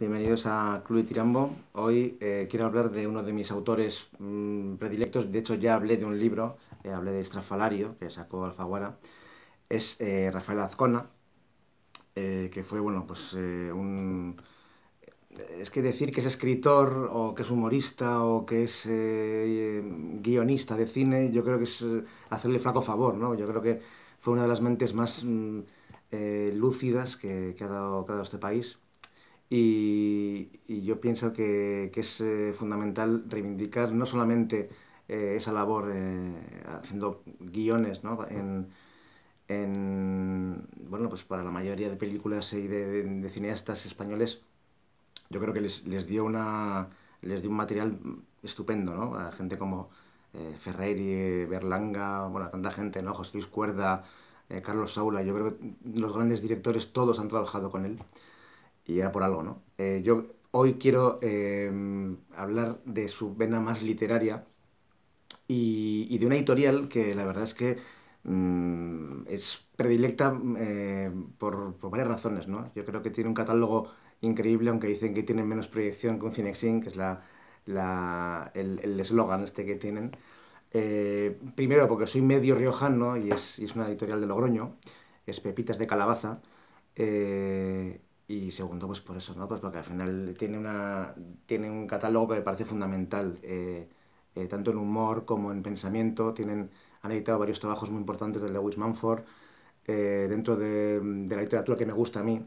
Bienvenidos a Club de Tirambo. Hoy eh, quiero hablar de uno de mis autores mm, predilectos. De hecho, ya hablé de un libro, eh, hablé de Estrafalario, que sacó Alfaguara. Es eh, Rafael Azcona, que fue, bueno, pues un. Es que decir que es escritor, o que es humorista, o que es guionista de cine, yo creo que es hacerle flaco favor, ¿no? Yo creo que fue una de las mentes más mm, lúcidas que, ha dado, que ha dado este país y, y yo pienso que, que es eh, fundamental reivindicar no solamente eh, esa labor eh, haciendo guiones ¿no? en, en, bueno, pues para la mayoría de películas y de, de, cineastas españoles, yo creo que les, les, dio una les dio un material estupendo, ¿no? A gente como eh, Ferreri, Berlanga, bueno, tanta gente, ¿no? José Luis Cuerda, Carlos Saula, yo creo que los grandes directores todos han trabajado con él y era por algo, ¿no? Eh, yo hoy quiero eh, hablar de su vena más literaria y, de una editorial que la verdad es que mm, es predilecta eh, por, varias razones, ¿no? Yo creo que tiene un catálogo increíble, aunque dicen que tienen menos proyección que un Cinexin, que es la, el eslogan este que tienen. primero, porque soy medio riojano y es, y es, una editorial de Logroño, es Pepitas de Calabaza. Eh, y segundo, pues por eso, ¿no? Pues porque al final tiene, una, tiene un catálogo que me parece fundamental, eh, eh, tanto en humor como en pensamiento. Tienen, han editado varios trabajos muy importantes de Lewis Manford, eh, dentro de, de, la literatura que me gusta a mí,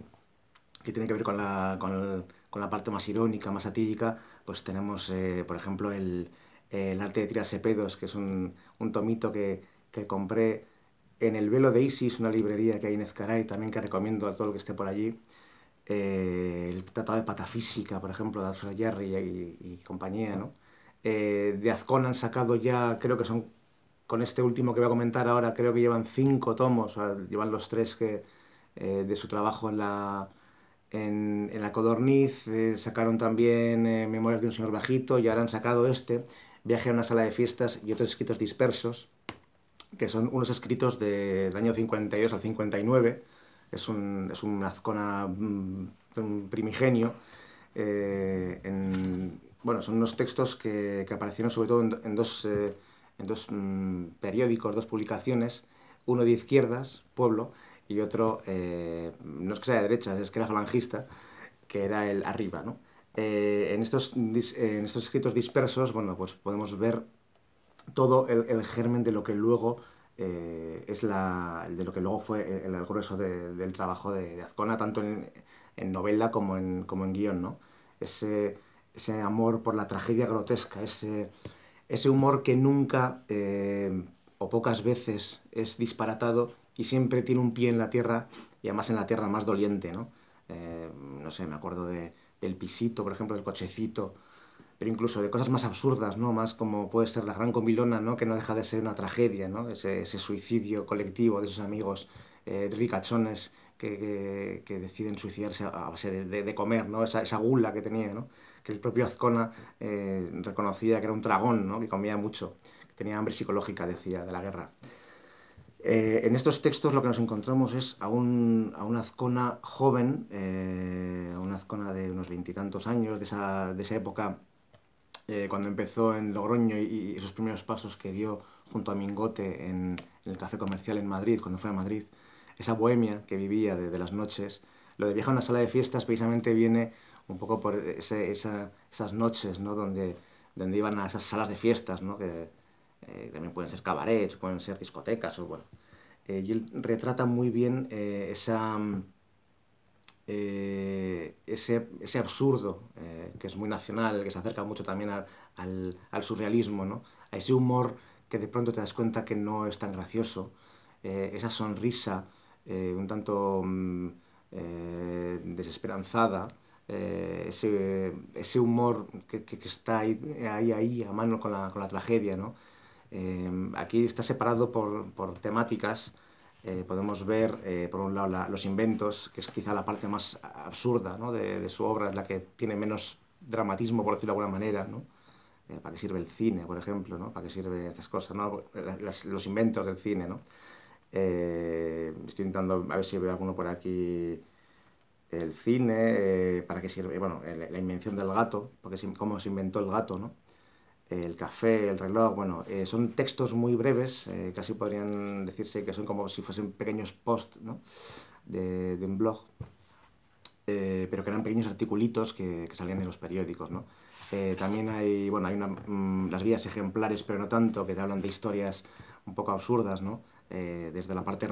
que tiene que ver con la, con, con la parte más irónica, más satírica, pues tenemos, por ejemplo, el, el, arte de tirarse pedos, que es un, un tomito que, que compré en el Velo de Isis, una librería que hay en Ezcaray, también que recomiendo a todo lo que esté por allí. Eh, el Tratado de Patafísica, por ejemplo, de Alfred Jerry y, compañía, ¿no? Eh, de Azcón han sacado ya, creo que son, con este último que voy a comentar ahora, creo que llevan cinco tomos, o sea, llevan los tres que, eh, de su trabajo en la, en, la Codorniz, sacaron también Memorias de un señor bajito y ahora han sacado este, Viaje a una sala de fiestas y otros escritos dispersos, que son unos escritos del año 52 al 59, es un, es azcona mm, primigenio. Eh, bueno, son unos textos que, aparecieron sobre todo en, dos, en dos eh, mm, periódicos, dos publicaciones, uno de izquierdas, Pueblo, y otro, eh, no es que sea de derechas, es que era falangista, que era el Arriba, en, estos, en estos escritos dispersos, bueno, pues podemos ver todo el, el germen de lo que luego eh, es la, de lo que luego fue el, grueso del trabajo de, Azcona, tanto en, novela como en, como en guión, Ese, amor por la tragedia grotesca, ese, humor que nunca eh, o pocas veces es disparatado y siempre tiene un pie en la tierra y además en la tierra más doliente, ¿no? Eh, no sé, me acuerdo de, del pisito, por ejemplo, del cochecito, pero incluso de cosas más absurdas, ¿no? Más como puede ser la gran comilona, Que no deja de ser una tragedia, ¿no? Ese, suicidio colectivo de sus amigos eh, ricachones que, deciden suicidarse a base de, comer, ¿no? Esa, esa, gula que tenía, ¿no? Que el propio Azcona eh, reconocía que era un dragón, ¿no? Que comía mucho, que tenía hambre psicológica, decía, de la guerra. Eh, en estos textos lo que nos encontramos es a un, Azcona joven, a un Azcona de unos veintitantos años, de esa, de esa época eh, cuando empezó en Logroño y, esos primeros pasos que dio junto a Mingote en, el café comercial en Madrid, cuando fue a Madrid, esa bohemia que vivía de, las noches, lo de viajar a una sala de fiestas precisamente viene un poco por esas noches ¿no? donde, donde iban a esas salas de fiestas, ¿no? que eh, también pueden ser cabarets, pueden ser discotecas, o bueno. Eh, y él retrata muy bien esa mm, eh, ese, ese, absurdo, eh, que es muy nacional, que se acerca mucho también al, al, surrealismo, ¿no? a ese humor que de pronto te das cuenta que no es tan gracioso, eh, esa sonrisa un tanto mm, desesperanzada, ese, ese, humor que, que, está ahí, ahí, ahí, a mano con la, con la tragedia. ¿no? aquí está separado por, por temáticas eh, podemos ver, eh, por un lado, los inventos, que es quizá la parte más absurda ¿no? de, su obra, es la que tiene menos dramatismo, por decirlo de alguna manera, ¿no? Eh, para qué sirve el cine, por ejemplo, ¿no? para qué sirven estas cosas, ¿no? los inventos del cine. ¿no? estoy intentando, a ver si veo alguno por aquí, el cine, para qué sirve, bueno, la, invención del gato, porque cómo se inventó el gato, ¿no? el café, el reloj, bueno, eh, son textos muy breves, eh, casi podrían decirse que son como si fuesen pequeños posts ¿no? de, un blog, eh, pero que eran pequeños articulitos que, salían en los periódicos. ¿no? también hay, bueno, hay mm, las vidas ejemplares, pero no tanto, que te hablan de historias un poco absurdas, ¿no? desde la parte,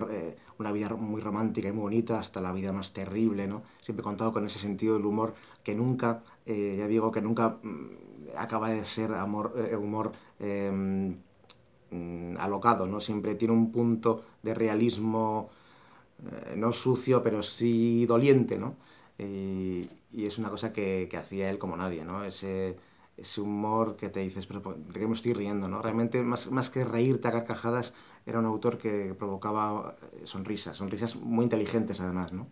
una vida muy romántica y muy bonita hasta la vida más terrible, ¿no? Siempre he contado con ese sentido del humor que nunca, ya digo, que nunca... Mm, acaba de ser eh, humor em, mm, alocado, ¿no? Siempre tiene un punto de realismo eh, no sucio, pero sí doliente, ¿no? Y, es una cosa que, hacía él como nadie, ¿no? Ese, humor que te dices, pero ¿de qué me estoy riendo? ¿no? Realmente, más, más que reírte a carcajadas, era un autor que provocaba eh, sonrisas, sonrisas muy inteligentes además, ¿no?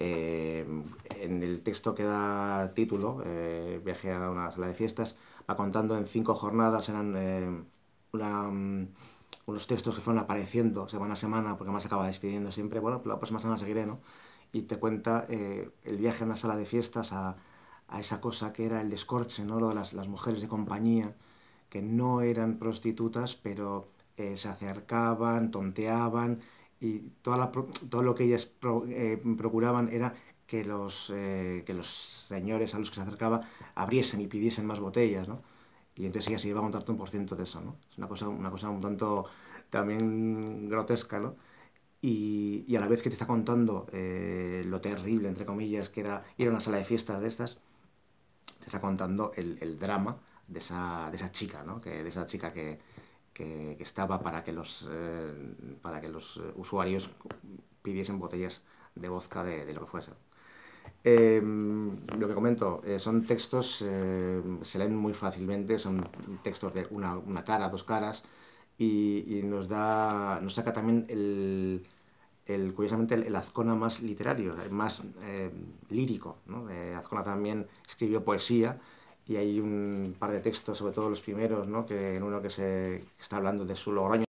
Eh, en el texto que da título, eh, Viaje a una sala de fiestas, va contando en cinco jornadas, eran eh, mm, unos textos que fueron apareciendo semana a semana, porque más acaba despidiendo siempre, bueno, la próxima semana seguiré, ¿no? Y te cuenta el viaje a una sala de fiestas a, a, esa cosa que era el descorche, ¿no? las, las mujeres de compañía, que no eran prostitutas, pero se acercaban, tonteaban, y toda la, todo lo que ellas eh, procuraban era que los, eh, que los señores a los que se acercaba abriesen y pidiesen más botellas, ¿no? Y entonces ella se contar un por ciento de eso, ¿no? Es una cosa, una cosa un tanto también grotesca, ¿no? Y, y a la vez que te está contando eh, lo terrible, entre comillas, que era ir a una sala de fiestas de estas, te está contando el, el drama de esa, de esa chica, ¿no? Que, de esa chica que, que, estaba para que los, eh, para que los usuarios pidiesen botellas de vodka de, de lo que fuese. Em, lo que comento, eh, son textos, eh, se leen muy fácilmente, son textos de una, una cara, dos caras, y, nos da, nos saca también el, curiosamente el, Azcona más literario, más lírico. ¿no? Azcona también escribió poesía, y hay un par de textos, sobre todo los primeros, ¿no? que en uno que se está hablando de su Logroño